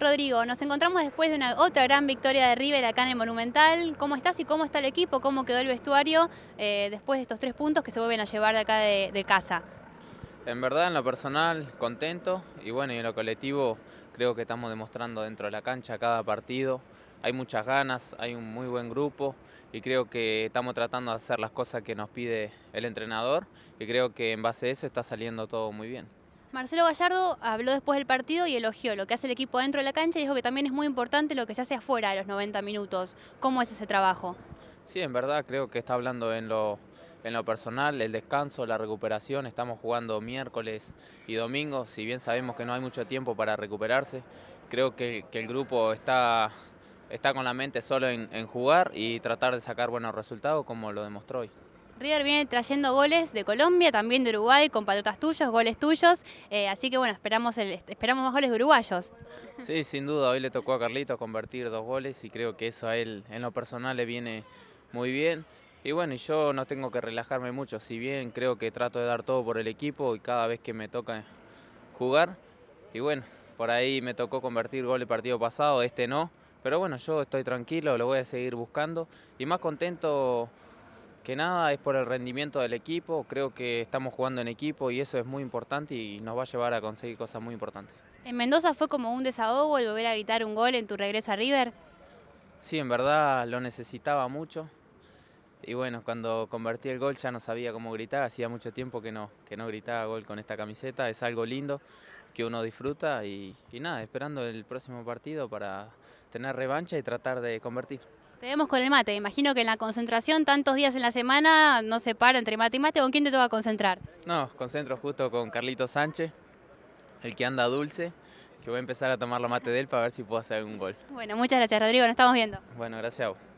Rodrigo, nos encontramos después de una otra gran victoria de River acá en el Monumental. ¿Cómo estás y cómo está el equipo? ¿Cómo quedó el vestuario eh, después de estos tres puntos que se vuelven a llevar de acá de, de casa? En verdad, en lo personal, contento y bueno, y en lo colectivo creo que estamos demostrando dentro de la cancha cada partido. Hay muchas ganas, hay un muy buen grupo y creo que estamos tratando de hacer las cosas que nos pide el entrenador y creo que en base a eso está saliendo todo muy bien. Marcelo Gallardo habló después del partido y elogió lo que hace el equipo dentro de la cancha y dijo que también es muy importante lo que se hace afuera de los 90 minutos. ¿Cómo es ese trabajo? Sí, en verdad creo que está hablando en lo, personal, el descanso, la recuperación. Estamos jugando miércoles y domingos, si bien sabemos que no hay mucho tiempo para recuperarse. Creo que, el grupo está, está con la mente solo en jugar y tratar de sacar buenos resultados como lo demostró hoy. River viene trayendo goles de Colombia, también de Uruguay, con compatriotas tuyos, goles tuyos. Eh, así que bueno, esperamos, esperamos más goles de uruguayos. Sí, sin duda. Hoy le tocó a Carlito convertir dos goles y creo que eso a él en lo personal le viene muy bien. Y bueno, yo no tengo que relajarme mucho. Si bien creo que trato de dar todo por el equipo y cada vez que me toca jugar. Y bueno, por ahí me tocó convertir gol el partido pasado, este no. Pero bueno, yo estoy tranquilo, lo voy a seguir buscando y más contento que nada es por el rendimiento del equipo, creo que estamos jugando en equipo y eso es muy importante y nos va a llevar a conseguir cosas muy importantes. ¿En Mendoza fue como un desahogo el volver a gritar un gol en tu regreso a River? Sí, en verdad lo necesitaba mucho y bueno, cuando convertí el gol ya no sabía cómo gritar, hacía mucho tiempo que no, que no gritaba gol con esta camiseta, es algo lindo que uno disfruta y, y nada, esperando el próximo partido para tener revancha y tratar de convertir. Te vemos con el mate. Imagino que en la concentración, tantos días en la semana, no se para entre mate y mate. ¿Con quién te toca concentrar? No, concentro justo con Carlito Sánchez, el que anda dulce, que voy a empezar a tomar la mate de él para ver si puedo hacer algún gol. Bueno, muchas gracias, Rodrigo. Nos estamos viendo. Bueno, gracias a vos.